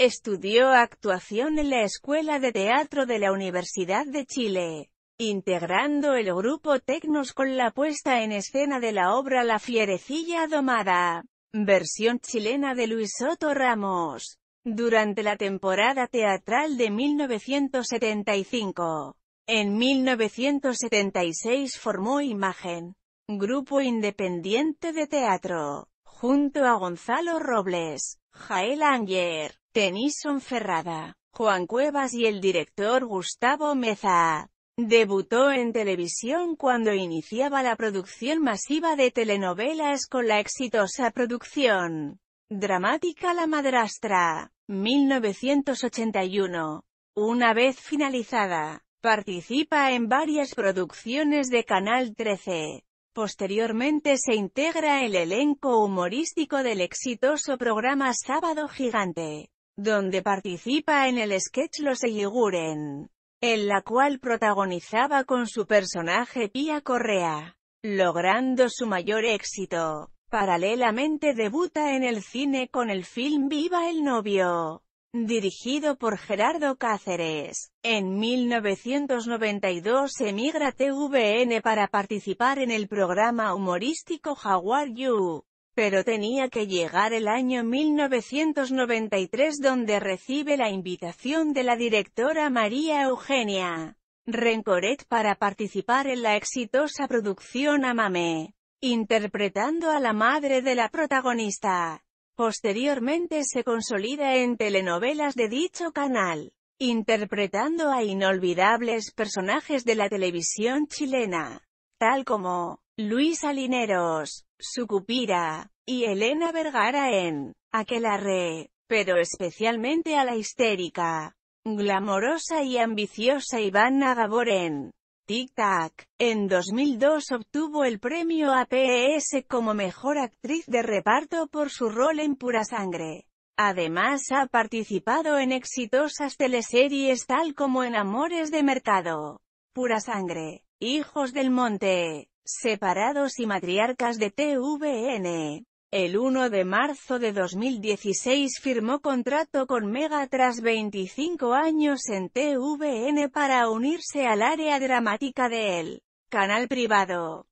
Estudió actuación en la Escuela de Teatro de la Universidad de Chile, integrando el grupo Tecnos con la puesta en escena de la obra La Fierecilla Domada, versión chilena de Luis Soto Ramos, durante la temporada teatral de 1975. En 1976 formó Imagen, grupo independiente de teatro, junto a Gonzalo Robles, Jael Anger, Denison Ferrada, Juan Cuevas y el director Gustavo Meza. Debutó en televisión cuando iniciaba la producción masiva de telenovelas con la exitosa producción dramática La Madrastra, 1981. Una vez finalizada, participa en varias producciones de Canal 13. Posteriormente se integra el elenco humorístico del exitoso programa Sábado Gigante donde participa en el sketch Los Eiguren, en la cual protagonizaba con su personaje Pía Correa, logrando su mayor éxito. Paralelamente debuta en el cine con el film Viva el novio, dirigido por Gerardo Cáceres. En 1992 emigra a TVN para participar en el programa humorístico Jaguar You pero tenía que llegar el año 1993 donde recibe la invitación de la directora María Eugenia Rencoret para participar en la exitosa producción Amame, interpretando a la madre de la protagonista. Posteriormente se consolida en telenovelas de dicho canal, interpretando a inolvidables personajes de la televisión chilena, tal como Luis Alineros, Sucupira, y Elena Vergara en Aquelarre, pero especialmente a la histérica, glamorosa y ambiciosa Ivana Gabor en Tic Tac. En 2002 obtuvo el premio APS e como mejor actriz de reparto por su rol en Pura Sangre. Además ha participado en exitosas teleseries tal como En Amores de Mercado, Pura Sangre, Hijos del Monte, separados y matriarcas de TVN. El 1 de marzo de 2016 firmó contrato con Mega tras 25 años en TVN para unirse al área dramática de él, canal privado.